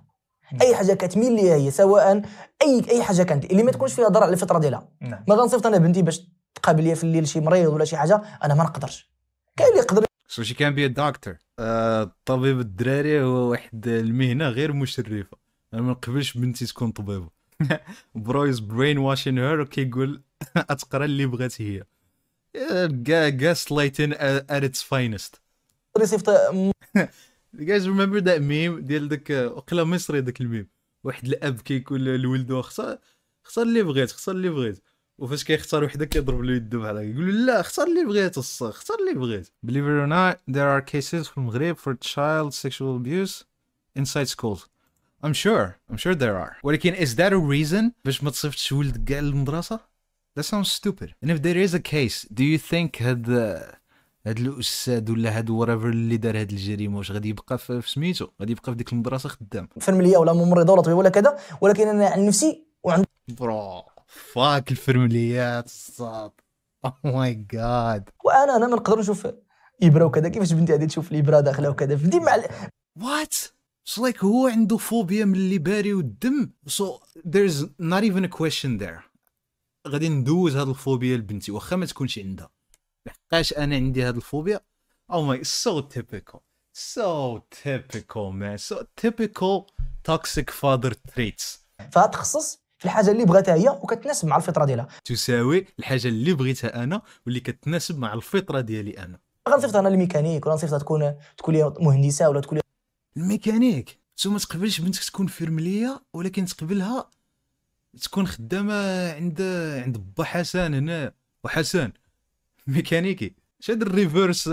اي حاجه كتميل ليها هي سواء اي اي حاجه كانت اللي ما تكونش فيها ضرر على الفطره ديالها نعم. ما غنصيفط انا بنتي باش تقابل ليا في الليل شي مريض ولا شي حاجه انا ما نقدرش كاين اللي يقدر سو شي كان بي دكتور الطبيب الدراري هو واحد المهنه غير مشرفه انا ما نقبلش بنتي تكون طبيبه برويز برين واشين هير وكيقول اتقرا اللي بغات هي كاع لايتن ات اتس فاينست ريسيفت كاع ريمبر ذات ميم ديال داك وقلا مصري داك الميم واحد الاب كيقول لولده خسر خسر اللي بغيت خسر اللي بغيت وفاش كيختار وحده كيضرب له يده بحال هكا يقول لا اختار اللي بغيت الصغ اختار اللي بغيت believe it or not there are cases في المغرب for child sexual abuse inside schools I'm sure. I'm sure there are. ولكن is that a reason باش ما تصيفطش ولدك كاع للمدرسة؟ That sounds stupid. And if there is a case, do you think هاد هاد الاستاذ ولا هاد whatever اللي دار هاد الجريمه واش غادي يبقى في سميتو غادي يبقى في ديك المدرسه خدام فرمليه ولا ممرضه ولا طبيب ولا كذا ولكن انا عن نفسي وعند برو فاك الفرمليات الصاد او ماي جاد وانا انا ما نقدر نشوف ابره وكذا كيفاش بنتي غادي تشوف الابره داخله وكذا فدي مع وات سلايك so like هو عنده فوبيا من اللي باري والدم سو ذيرز نوت ايفن ا كويشن ذير غادي ندوز هاد الفوبيا لبنتي واخا ما تكونش عندها لحقاش انا عندي هاد الفوبيا او ماي سو تيبيكال سو تيبيكال مان سو تيبيكال توكسيك فادر تريتس فهتخصص في الحاجه اللي بغاتها هي وكتناسب مع الفطره ديالها تساوي الحاجه اللي بغيتها انا واللي كتناسب مع الفطره ديالي انا غنصيفط انا الميكانيك ولا نصيفطها تكون تكون مهندسه ولا تكون الميكانيك سو ما تقبلش بنتك تكون فيرمليه ولكن تقبلها تكون خدامه عند عند با حسن هنا وحسن ميكانيكي شاد الريفيرس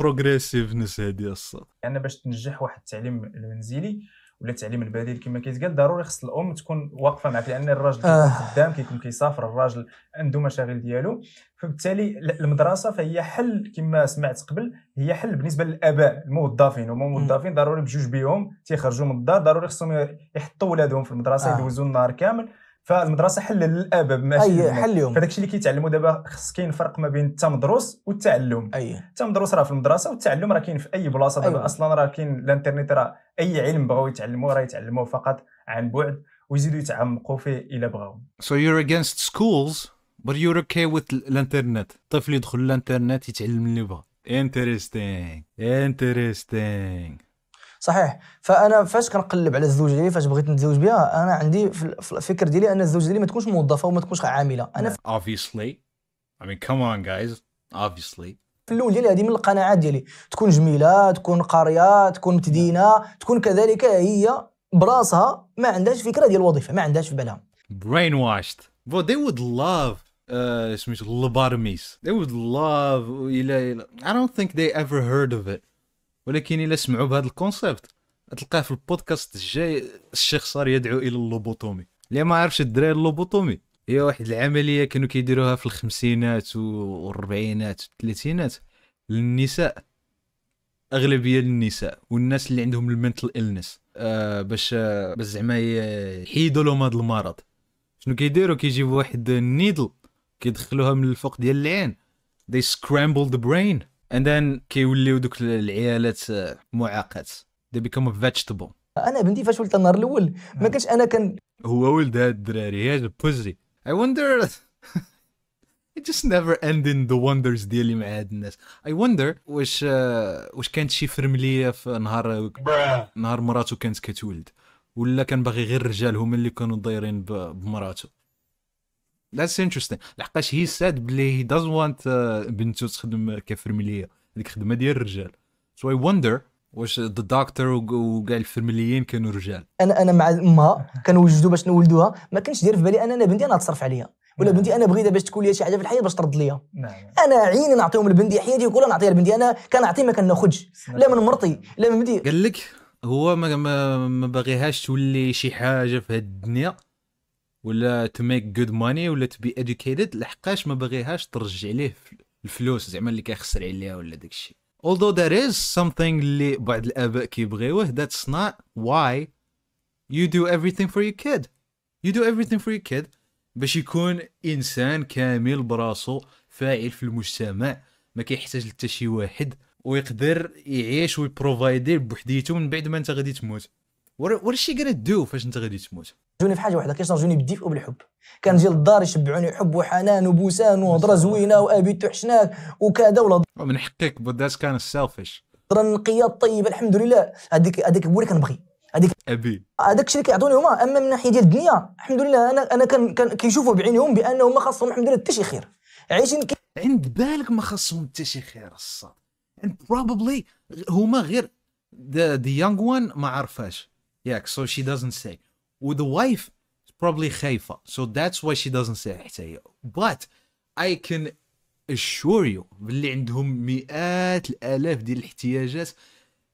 بروغريسيفنس آه، هادي الصاد يعني باش تنجح واحد التعليم المنزلي ولا التعليم البديل كما كيتقال ضروري خص الام تكون واقفه معك لان الراجل قدام آه. كيكون كيسافر الراجل عنده مشاغل ديالو فبالتالي المدرسه فهي حل كما سمعت قبل هي حل بالنسبه للاباء الموظفين هما موظفين ضروري بجوج بهم تيخرجوا من الدار ضروري خصهم يحطوا ولادهم في المدرسه آه. يدوزوا النهار كامل فالمدرسه حل للاباء ماشي اي حل لهم فداك الشيء اللي كيتعلموا دابا خص كاين فرق ما بين التمدرس والتعلم أيه التمدرس راه في المدرسه والتعلم راه كاين في اي بلاصه دابا أيه اصلا راه كاين الانترنت راه اي علم بغاو يتعلموه راه يتعلموه فقط عن بعد ويزيدوا يتعمقوا فيه الا بغاو So you're against schools but you're okay with الانترنت الطفل يدخل الانترنت يتعلم اللي بغا interesting interesting صحيح فانا فاش كنقلب على الزوج ديالي فاش بغيت نتزوج بها انا عندي في الفكر ديالي ان الزوج ديالي ما تكونش موظفه وما تكونش عامله انا obviously I mean come on guys obviously في الاول ديالي هذه من القناعات ديالي تكون جميله تكون قاريه تكون متدينه تكون كذلك هي براسها ما عندهاش فكره ديال الوظيفه ما عندهاش في بالها brainwashed but they would love uh, سميتو lobotomies they would love إلى I don't think they ever heard of it ولكن الا سمعوا بهذا الكونسيبت تلقاه في البودكاست الجاي الشيخ صار يدعو الى اللوبوتومي اللي ما عرفش الدراري اللوبوتومي هي واحد العمليه كانوا كيديروها في الخمسينات والاربعينات والثلاثينات للنساء اغلبيه للنساء والناس اللي عندهم المنتل النس آه باش آه باش زعما يحيدوا لهم هذا المرض شنو كيديروا كيجيبوا واحد النيدل كيدخلوها من الفوق ديال العين دي سكرامبل ذا برين اند كيوليو دوك العيالات آه، معاقات دي بيكوم فيجيتابل انا بنتي فاش ولدت النهار الاول ما كانش انا كان هو ولد هاد الدراري هاد البوزي اي وندر It just never ending the wonders ديالي مع هاد الناس I wonder واش آه، واش كانت شي فرمليه في نهار نهار مراتو كانت كتولد ولا كان باغي غير الرجال هما اللي كانوا ضايرين بمراتو ذاتس interesting. لحقاش هي ساد بلي هي داز وانت بنته تخدم كفرمليه هذيك خدمه ديال الرجال سو اي وندر واش ذا دكتور وكاع الفرمليين كانوا رجال انا انا مع امها كنوجدوا باش نولدوها ما كانش داير في بالي انا انا بنتي انا تصرف عليا ولا نعم. بنتي انا بغيتها باش تكون لي شي حاجه في الحياه باش ترد ليا نعم. انا عيني نعطيهم لبنتي حياتي كلها نعطيها لبنتي انا كنعطي ما كناخذش نعم. لا من مرتي لا من بنتي قال لك هو ما, ما, ما باغيهاش تولي شي حاجه في هاد الدنيا ولا تو ميك جود ماني ولا تو بي ادوكيتد لحقاش ما باغيهاش ترجع ليه الفلوس زعما اللي كيخسر عليها ولا داكشي although there is something اللي بعض الاباء كيبغيوه that's not why you do everything for your kid you do everything for your kid باش يكون انسان كامل براسو فاعل في المجتمع ما كيحتاج لتا شي واحد ويقدر يعيش ويبروفايدي بوحديتو من بعد ما انت غادي تموت وات شي غانا دو فاش انت غادي تموت جوني في حاجه واحده كيشارجوني بالدفء وبالحب كان جي للدار يشبعوني حب وحنان وبوسان وهضره زوينه وابي تحشناك وكذا ولا من حقك بس كان سيلفيش الهضره النقيه الطيبه الحمد لله هذيك هذيك هو اللي كنبغي هذيك ابي هذاك الشيء اللي كيعطوني هما اما من ناحيه ديال الدنيا الحمد لله انا انا كان, كان كيشوفوا بعينهم بانه ما خاصهم الحمد لله حتى شي خير عايشين كي... عند بالك ما خاصهم حتى شي خير الصاد and probably هما غير the, the young one ما عرفاش ياك سو شي دازنت سي وذا وايف بروبلي خايفه سو ذاتس واي شي دازنت سي حتى هي. بات اي كان اشور يو باللي عندهم مئات الالاف ديال الاحتياجات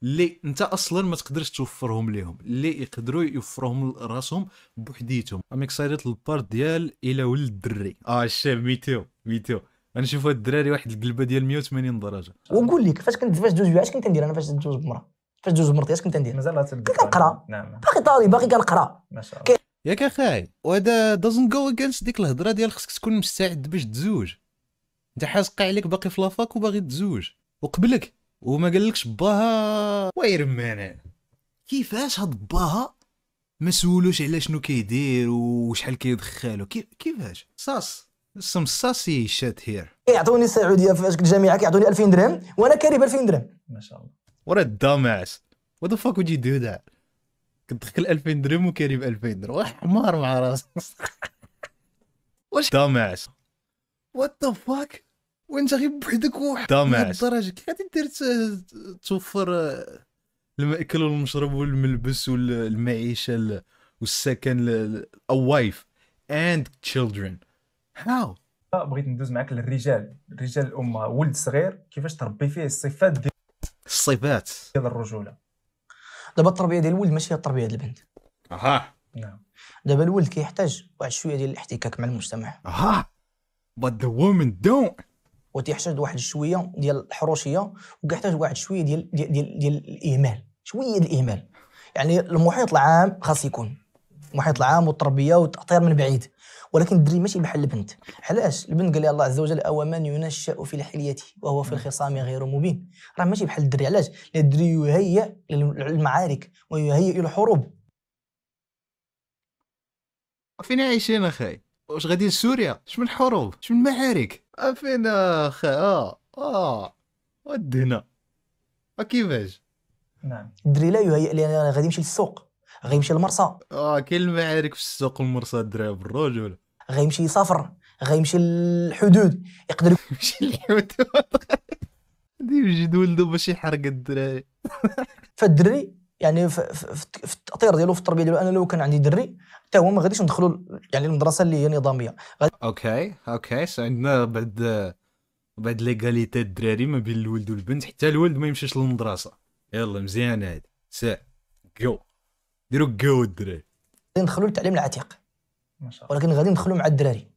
اللي انت اصلا ما تقدرش توفرهم ليهم اللي يقدروا يوفرهم لراسهم بوحديتهم ام اكسايتد للبارت ديال الى ولد الدري اه الشاب ميتيو ميتيو غنشوفوا الدراري واحد القلبه ديال 180 درجه ونقول لك فاش كنت فاش دوز اش كنت ندير انا فاش دوز بمراه فاش دوز المرطيات كنت ندير مازال كنقرا نعم باقي طالب باقي كنقرا ما شاء الله ياك اخاي وهذا دازنت جو اغينست ديك الهضره ديال خصك تكون مستعد باش تزوج انت حاسق عليك باقي في لافاك وباغي تزوج وقبلك وما قالكش باها ويرمان كيفاش هاد باها ما سولوش على شنو كيدير وشحال كيدخلو كيفاش صاص سم صاصي شات هير كيعطوني السعوديه فاش كنت جامعه كيعطوني 2000 درهم وانا كاري ب 2000 درهم ما شاء الله What a dumbass. What the fuck would you do that? كنت تخيل 2000 درهم وكاري ب 2000 درهم واحد حمار مع راسك. واش دامعس What the fuck? وانت غير بوحدك دامعس الدرجه كيف غادي دير توفر آه، الماكل والمشرب والملبس والمعيشه والسكن a wife and children how بغيت ندوز معاك للرجال الرجال الامه ولد صغير كيفاش تربي فيه الصفات ديال الصفات ديال الرجوله دابا التربيه ديال الولد ماشي هي التربيه ديال البنت اها نعم دابا الولد كيحتاج واحد شويه ديال الاحتكاك مع المجتمع اها but the women don't وتيحتاج واحد شويه ديال الحروشيه وكيحتاج واحد شويه ديال ديال ديال, ديال الاهمال شويه ديال الاهمال يعني المحيط العام خاص يكون المحيط العام والتربيه والتاطير من بعيد ولكن الدري ماشي بحال البنت علاش البنت قال لها الله عز وجل او من ينشا في الحليه وهو في الخصام غير مبين راه ماشي بحال الدري علاش لان الدري يهيئ للمعارك ويهيئ للحروب فين عايشين اخي واش غادي لسوريا اش من حروب اش من معارك أه، فين اخي اه اه ود هنا أه، كيفاش نعم الدري لا يهيئ لان غادي يمشي للسوق غيمشي لمرسى اه كاين المعارك في السوق المرسى الدراري بالرجل غيمشي يسافر غيمشي للحدود يقدر يمشي للحدود يوجد ولده باش يحرق الدراري فالدري يعني في التاطير ديالو في التربيه ديالو انا لو كان عندي دري حتى هو ما غاديش ندخلو يعني المدرسه اللي هي نظاميه اوكي اوكي سو عندنا بعد بعد ليغاليتي الدراري ما بين الولد والبنت حتى الولد ما يمشيش للمدرسه يلا مزيان هذه سا جو ديروا كاو الدراري غادي ندخلوا للتعليم العتيق ما شاء الله ولكن غادي ندخلوا مع الدراري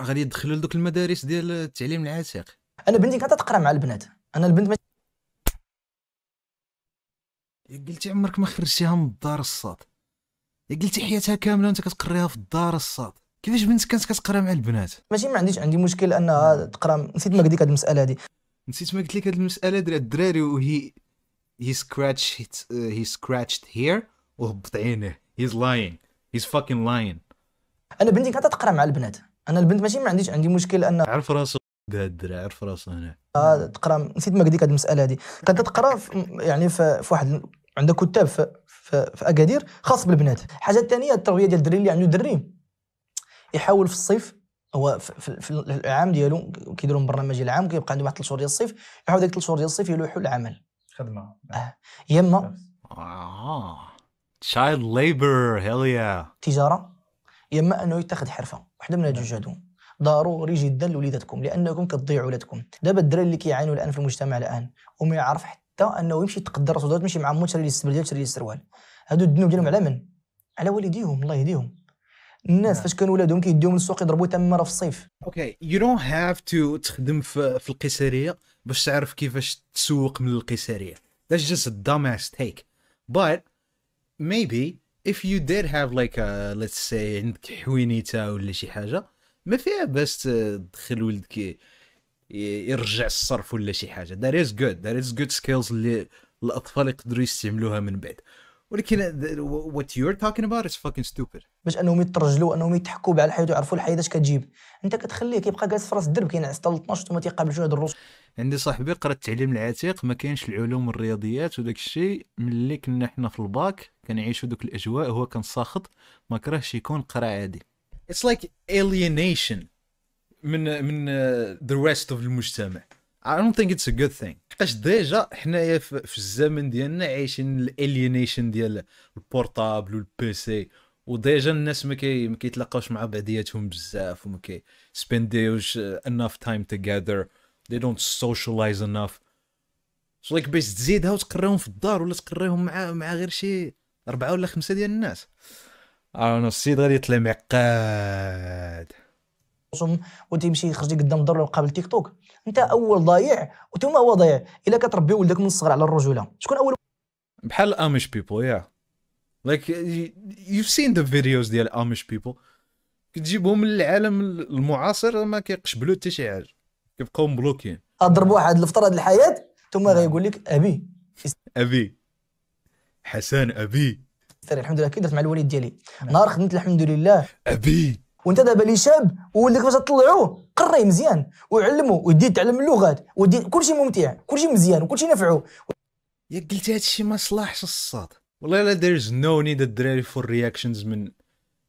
غادي يدخلوا لدوك المدارس ديال التعليم العتيق انا بنتي كانت تقرا مع البنات انا البنت ما قلتي عمرك ما خرجتيها من الدار الصاد قلتي حياتها كامله وانت كتقريها في الدار الصاد كيفاش بنتك كانت كتقرا مع البنات ماشي ما عنديش عندي مشكل انها تقرا نسيت ما قلت لك هذه المساله هذه نسيت ما قلت لك هذه المساله ديال الدراري وهي he scratched uh, he scratched here وهبط oh, عينه he's lying he's fucking lying انا بنتي كانت تقرا مع البنات انا البنت ماشي ما عنديش عندي مشكل ان عرف راسه هذا عرف راسه هنا آه تقرا نسيت ما قديك هذه المساله هذه كانت تقرا يعني في, في واحد عندها كتاب في, في, في اكادير خاص بالبنات الحاجه الثانيه التربيه ديال الدري اللي عنده دري يحاول في الصيف هو في, في العام ديالو كيديروا برنامج العام كيبقى عنده واحد 3 شهور ديال الصيف يحاول ديك 3 شهور ديال الصيف يلوحوا العمل خدمه يما اه تشايلد ليبر هيل يا آه. تجاره يما انه يتخذ حرفه وحده من الجوج هادو ضروري جدا لوليداتكم لانكم كتضيعوا ولادكم دابا الدراري اللي كيعانوا الان في المجتمع الان وما يعرف حتى انه يمشي يتقدر راسو ماشي مع مو تشري لي السبل ديالو تشري لي السروال هادو الذنوب ديالهم على من على والديهم الله يهديهم الناس نعم. فاش كانوا ولادهم من السوق يضربوا تمره في الصيف اوكي يو دونت هاف تو تخدم في, في القيصريه باش تعرف كيفاش تسوق من القيصريه that's just a dumbass take but maybe if you did have like a let's say عندك حوينيته ولا شي حاجه ما فيها باش تدخل ولدك يرجع الصرف ولا شي حاجه that is good that is good skills اللي الاطفال يقدروا يستعملوها من بعد ولكن وات يور توكين اباوت از فاكين ستوبد باش انهم يترجلوا انهم يتحكوا على الحياه ويعرفوا الحياه اش كتجيب انت كتخليه كيبقى جالس في راس الدرب كينعس حتى 12 وما تيقابلش هاد الروس عندي صاحبي قرا التعليم العتيق ما كاينش العلوم والرياضيات وداك الشيء ملي كنا حنا في الباك كنعيشوا دوك الاجواء هو كان ساخط ما كرهش يكون قرا عادي اتس لايك الينيشن من من ذا ريست اوف المجتمع اي دونت ثينك اتس ا جود ثينك حيتاش ديجا حنايا في الزمن ديالنا عايشين الالينيشن ديال البورتابل والبيسي وديجا الناس ما كيتلاقاوش مع بعضياتهم بزاف وما كي سبينديوش انف تايم توغيذر they don't socialize enough سو like باش تزيدها وتقريهم في الدار ولا تقريهم مع مع غير شي اربعه ولا خمسه ديال الناس انا السيد غادي يطلع معقد وتيمشي يخرج قدام الدار يقابل تيك توك انت اول ضايع وانتم هو ضايع الا كتربي ولدك من الصغر على الرجوله شكون اول بحال امش بيبل يا لايك يو سين ذا فيديوز ديال امش بيبل كتجيبهم من العالم المعاصر ما كيقشبلو حتى شي حاجه كيبقاو مبلوكين اضرب واحد الفتره ديال الحياه ثم نعم. غيقول لك ابي ابي حسن ابي الحمد لله كي درت مع الوالد ديالي نعم. نهار خدمت الحمد لله ابي وانت دابا لي شاب وولدك باش تطلعوه قري مزيان ويعلموا ويدي تعلم اللغات ويدي كلشي ممتع كلشي مزيان وكلشي نفعو يا قلت هادشي ما صلاحش الصاد والله لا ديرز نو نيد الدراري فور رياكشنز من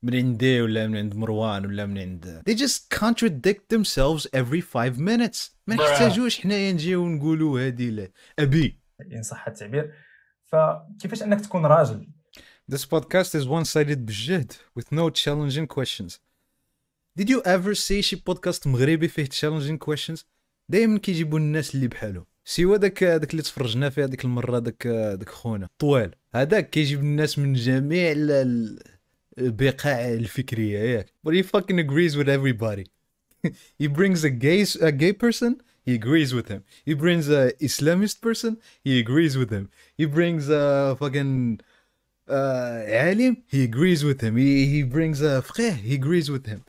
من عندي ولا من عند مروان ولا من عند they just contradict themselves every 5 minutes ما نعم. نحتاجوش حنايا نجيو نقولوا هادي لا ابي ان صح التعبير فكيفاش انك تكون راجل This podcast is one-sided بجهد with no challenging questions did you ever see شي بودكاست مغربي فيه challenging questions دائما كيجيبوا الناس اللي بحالو سوا داك داك اللي تفرجنا فيه هذيك المره داك داك خونا طوال هذاك كيجيب الناس من جميع البقاع الفكريه ياك but he fucking agrees with everybody he brings a gay a gay person he agrees with him he brings a islamist person he agrees with him he brings a fucking uh, عالم he agrees with him he, he brings a فقيه he agrees with him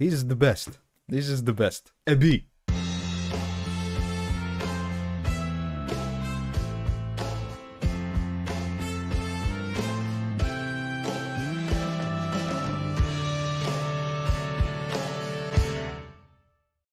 He's the best. This is the best. A B.